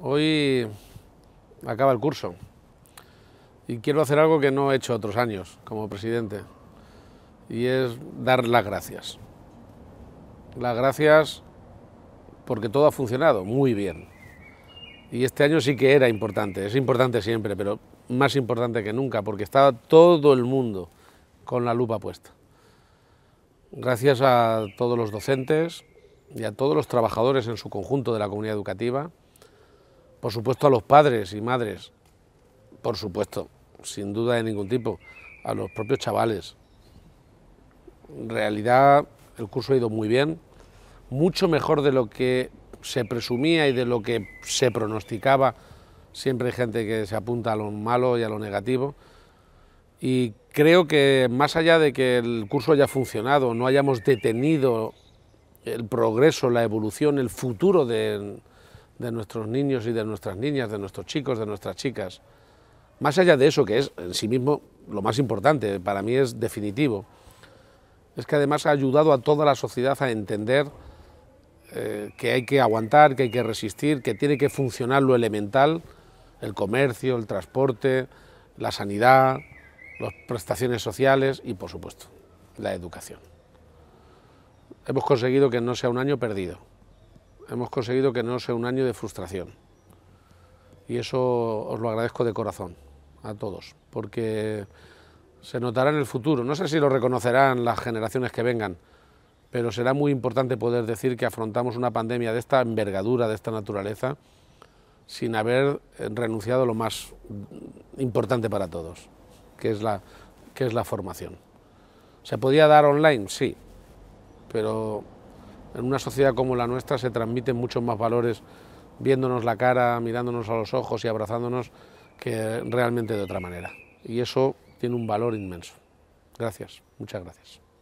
Hoy acaba el curso y quiero hacer algo que no he hecho otros años como presidente y es dar las gracias. Las gracias porque todo ha funcionado muy bien. Y este año sí que era importante, es importante siempre, pero más importante que nunca porque estaba todo el mundo con la lupa puesta. Gracias a todos los docentes y a todos los trabajadores en su conjunto de la comunidad educativa, por supuesto a los padres y madres, por supuesto, sin duda de ningún tipo, a los propios chavales. En realidad el curso ha ido muy bien, mucho mejor de lo que se presumía y de lo que se pronosticaba. Siempre hay gente que se apunta a lo malo y a lo negativo. Y creo que más allá de que el curso haya funcionado, no hayamos detenido el progreso, la evolución, el futuro de, de nuestros niños y de nuestras niñas, de nuestros chicos, de nuestras chicas. Más allá de eso, que es en sí mismo lo más importante, para mí es definitivo, es que además ha ayudado a toda la sociedad a entender eh, que hay que aguantar, que hay que resistir, que tiene que funcionar lo elemental, el comercio, el transporte, la sanidad, las prestaciones sociales y, por supuesto, la educación. Hemos conseguido que no sea un año perdido hemos conseguido que no sea un año de frustración. Y eso os lo agradezco de corazón a todos, porque se notará en el futuro. No sé si lo reconocerán las generaciones que vengan, pero será muy importante poder decir que afrontamos una pandemia de esta envergadura, de esta naturaleza, sin haber renunciado a lo más importante para todos, que es la, que es la formación. ¿Se podía dar online? Sí, pero en una sociedad como la nuestra se transmiten muchos más valores viéndonos la cara, mirándonos a los ojos y abrazándonos que realmente de otra manera. Y eso tiene un valor inmenso. Gracias, muchas gracias.